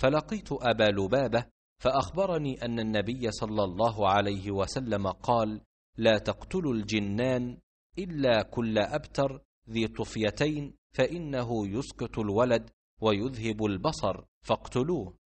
فلقيت أبا لبابة فأخبرني أن النبي صلى الله عليه وسلم قال لا تقتلوا الجنان إلا كل أبتر ذي طفيتين فإنه يسقط الولد ويذهب البصر فاقتلوه